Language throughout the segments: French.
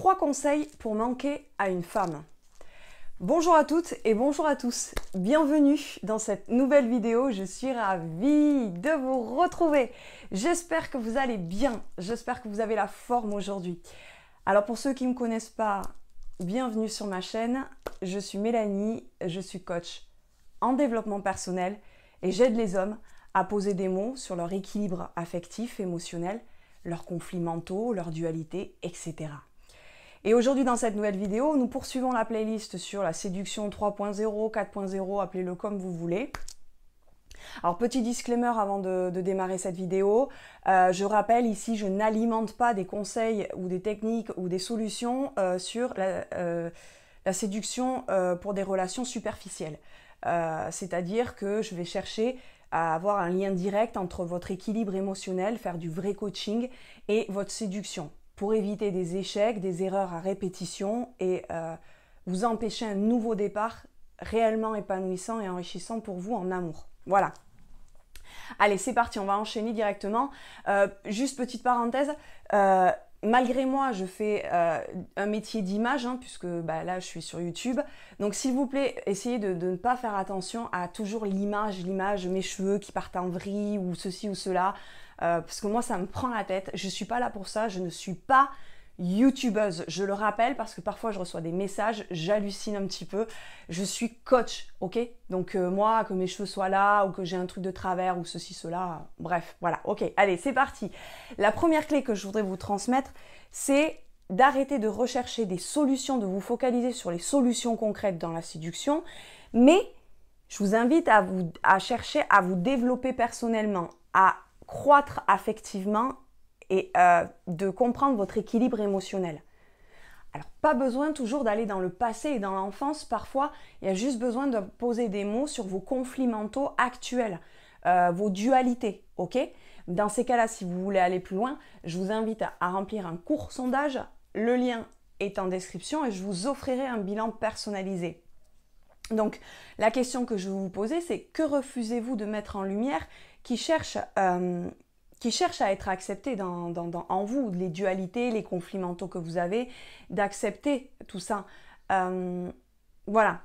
3 conseils pour manquer à une femme. Bonjour à toutes et bonjour à tous. Bienvenue dans cette nouvelle vidéo. Je suis ravie de vous retrouver. J'espère que vous allez bien. J'espère que vous avez la forme aujourd'hui. Alors pour ceux qui ne me connaissent pas, bienvenue sur ma chaîne. Je suis Mélanie, je suis coach en développement personnel et j'aide les hommes à poser des mots sur leur équilibre affectif, émotionnel, leurs conflits mentaux, leur dualité, etc. Et aujourd'hui dans cette nouvelle vidéo, nous poursuivons la playlist sur la séduction 3.0, 4.0, appelez-le comme vous voulez. Alors petit disclaimer avant de, démarrer cette vidéo, euh, je rappelle ici je n'alimente pas des conseils ou des techniques ou des solutions euh, sur la euh, séduction pour des relations superficielles. C'est-à-dire que je vais chercher à avoir un lien direct entre votre équilibre émotionnel, faire du vrai coaching et votre séduction pour éviter des échecs, des erreurs à répétition et euh, vous empêcher un nouveau départ réellement épanouissant et enrichissant pour vous en amour. Voilà. Allez, c'est parti, on va enchaîner directement. Euh, juste petite parenthèse. Euh, malgré moi, je fais un métier d'image, hein, puisque bah, là, je suis sur YouTube. Donc, s'il vous plaît, essayez de, de, ne pas faire attention à toujours l'image, l'image, mes cheveux qui partent en vrille, ou ceci ou cela. Euh, parce que moi ça me prend la tête. Je suis pas là pour ça, je ne suis pas youtubeuse. Je le rappelle parce que parfois je reçois des messages, j'hallucine un petit peu. Je suis coach, ok Donc euh, moi, que mes cheveux soient là ou que j'ai un truc de travers ou ceci, cela, bref, voilà, ok. Allez, c'est parti. La première clé que je voudrais vous transmettre, c'est d'arrêter de rechercher des solutions, de vous focaliser sur les solutions concrètes dans la séduction, mais je vous invite à, vous, à chercher à vous développer personnellement, à croître affectivement et euh, de comprendre votre équilibre émotionnel. Alors, pas besoin toujours d'aller dans le passé et dans l'enfance. Parfois, il y a juste besoin de poser des mots sur vos conflits mentaux actuels, euh, vos dualités, ok Dans ces cas-là, si vous voulez aller plus loin, je vous invite à remplir un court sondage. Le lien est en description et je vous offrirai un bilan personnalisé. Donc la question que je vais vous poser, c'est que refusez-vous de mettre en lumière qui cherche, euh, qui cherche à être accepté dans, en vous, les dualités, les conflits mentaux que vous avez, d'accepter tout ça. Euh, voilà.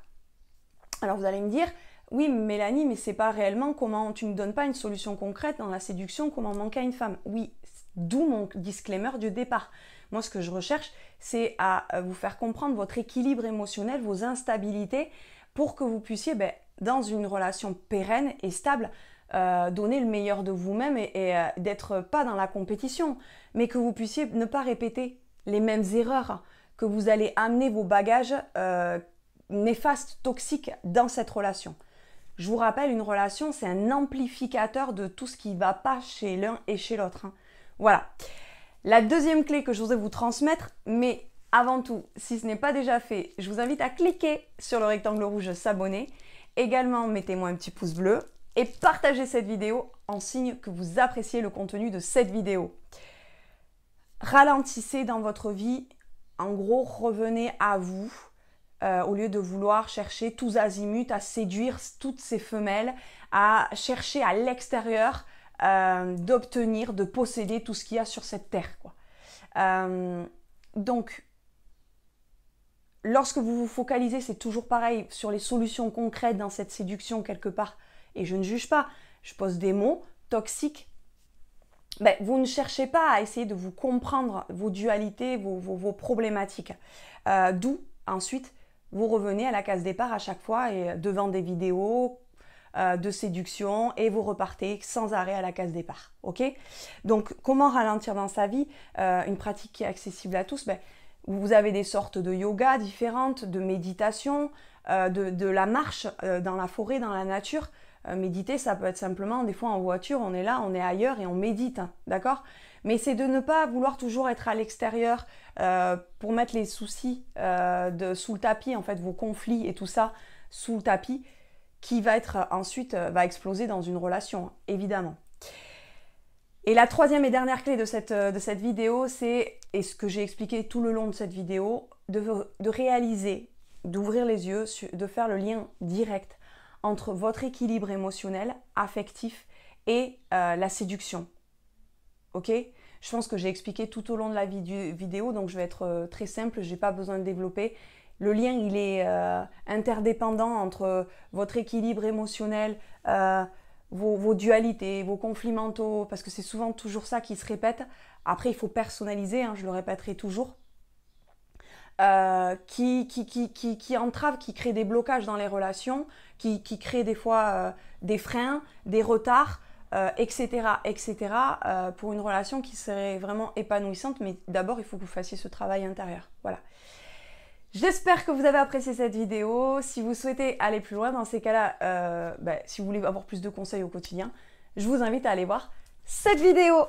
Alors vous allez me dire, oui Mélanie, mais c'est pas réellement comment tu ne donnes pas une solution concrète dans la séduction, comment manquer à une femme. Oui, d'où mon disclaimer du départ. Moi, ce que je recherche, c'est à euh, vous faire comprendre votre équilibre émotionnel, vos instabilités, pour que vous puissiez, ben, dans une relation pérenne et stable, euh, donner le meilleur de vous-même et, euh, d'être pas dans la compétition, mais que vous puissiez ne pas répéter les mêmes erreurs, que vous allez amener vos bagages euh, néfastes, toxiques dans cette relation. Je vous rappelle, une relation, c'est un amplificateur de tout ce qui ne va pas chez l'un et chez l'autre. Hein. Voilà. La deuxième clé que je voudrais vous transmettre, mais avant tout, si ce n'est pas déjà fait, je vous invite à cliquer sur le rectangle rouge s'abonner. Également, mettez-moi un petit pouce bleu et partagez cette vidéo en signe que vous appréciez le contenu de cette vidéo. Ralentissez dans votre vie, en gros, revenez à vous euh, au lieu de vouloir chercher tous azimuts à séduire toutes ces femelles, à chercher à l'extérieur euh, d'obtenir, de posséder tout ce qu'il y a sur cette terre. Euh, donc, lorsque vous vous focalisez, c'est toujours pareil, sur les solutions concrètes dans cette séduction quelque part, et je ne juge pas, je pose des mots toxiques, ben, vous ne cherchez pas à essayer de vous comprendre vos dualités, vos, problématiques. Euh, d'où, ensuite, vous revenez à la case départ à chaque fois et euh, devant des vidéos euh, de séduction et vous repartez sans arrêt à la case départ. Ok Donc, comment ralentir dans sa vie une pratique qui est accessible à tous ben, vous avez des sortes de yoga différentes, de méditation, euh, de, la marche euh, dans la forêt, dans la nature. Euh, méditer, ça peut être simplement, des fois en voiture, on est là, on est ailleurs et on médite, hein, d'accord Mais c'est de ne pas vouloir toujours être à l'extérieur pour mettre les soucis de, sous le tapis, en fait, vos conflits et tout ça sous le tapis, qui va être ensuite, va exploser dans une relation, évidemment. Et la troisième et dernière clé de cette, euh, de cette vidéo, c'est, et ce que j'ai expliqué tout le long de cette vidéo, de, réaliser, d'ouvrir les yeux, de faire le lien direct entre votre équilibre émotionnel, affectif et euh, la séduction. Ok Je pense que j'ai expliqué tout au long de la vidéo, donc je vais être euh, très simple, j'ai pas besoin de développer. Le lien, il est interdépendant entre votre équilibre émotionnel, vos, dualités, vos conflits mentaux, parce que c'est souvent toujours ça qui se répète. Après, il faut personnaliser, hein, je le répéterai toujours. Euh, qui, qui, qui, qui, entrave, qui crée des blocages dans les relations, qui, crée des fois euh, des freins, des retards, etc., euh, etc., pour une relation qui serait vraiment épanouissante. Mais d'abord, il faut que vous fassiez ce travail intérieur. Voilà. J'espère que vous avez apprécié cette vidéo. Si vous souhaitez aller plus loin dans ces cas-là, euh, bah, si vous voulez avoir plus de conseils au quotidien, je vous invite à aller voir cette vidéo.